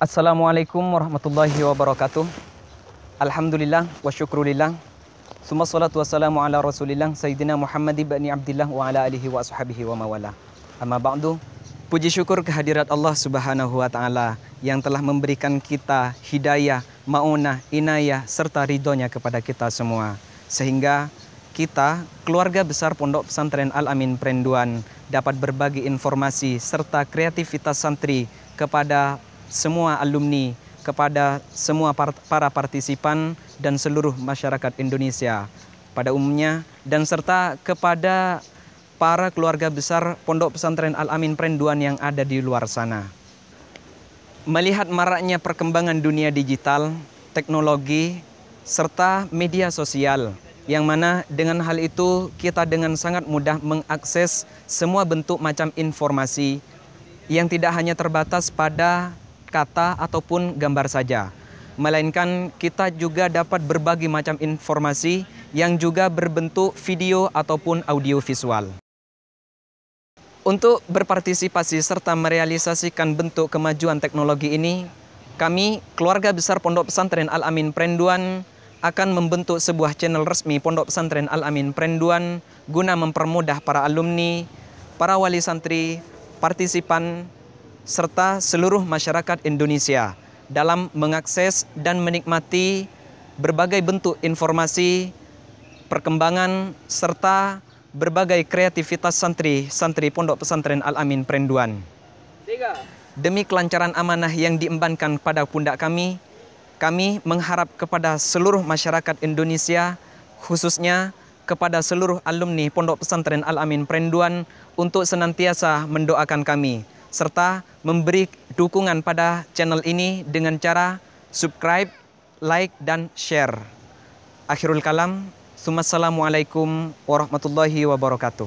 Assalamualaikum warahmatullahi wabarakatuh. Alhamdulillah wa syukrulillah. Summa salatu wassalamu ala rasulillah Sayyidina Muhammad ibn Abdillah wa ala alihi wa ashabihi wa mawala. Amma ba'du. Puji syukur kehadirat Allah Subhanahu wa taala yang telah memberikan kita hidayah, maunah, inayah serta ridhonya kepada kita semua sehingga kita, keluarga besar Pondok Pesantren Al Amin Perinduan dapat berbagi informasi serta kreativitas santri kepada semua alumni, kepada semua para partisipan dan seluruh masyarakat Indonesia pada umumnya dan serta kepada para keluarga besar Pondok Pesantren Al-Amin Prenduan yang ada di luar sana. Melihat maraknya perkembangan dunia digital, teknologi, serta media sosial, yang mana dengan hal itu kita dengan sangat mudah mengakses semua bentuk macam informasi yang tidak hanya terbatas pada kata ataupun gambar saja, melainkan kita juga dapat berbagi macam informasi yang juga berbentuk video ataupun audio visual. Untuk berpartisipasi serta merealisasikan bentuk kemajuan teknologi ini, kami keluarga besar Pondok Pesantren Al Amin Prenduan akan membentuk sebuah channel resmi Pondok Pesantren Al Amin Prenduan guna mempermudah para alumni, para wali santri, partisipan, serta seluruh masyarakat Indonesia dalam mengakses dan menikmati berbagai bentuk informasi, perkembangan, serta berbagai kreativitas santri-santri Pondok Pesantren Al-Amin Perinduan. Demi kelancaran amanah yang diembankan pada pundak kami, kami mengharap kepada seluruh masyarakat Indonesia, khususnya kepada seluruh alumni Pondok Pesantren Al-Amin Perinduan untuk senantiasa mendoakan kami serta memberi dukungan pada channel ini dengan cara subscribe, like, dan share. Akhirul kalam, Assalamualaikum warahmatullahi wabarakatuh.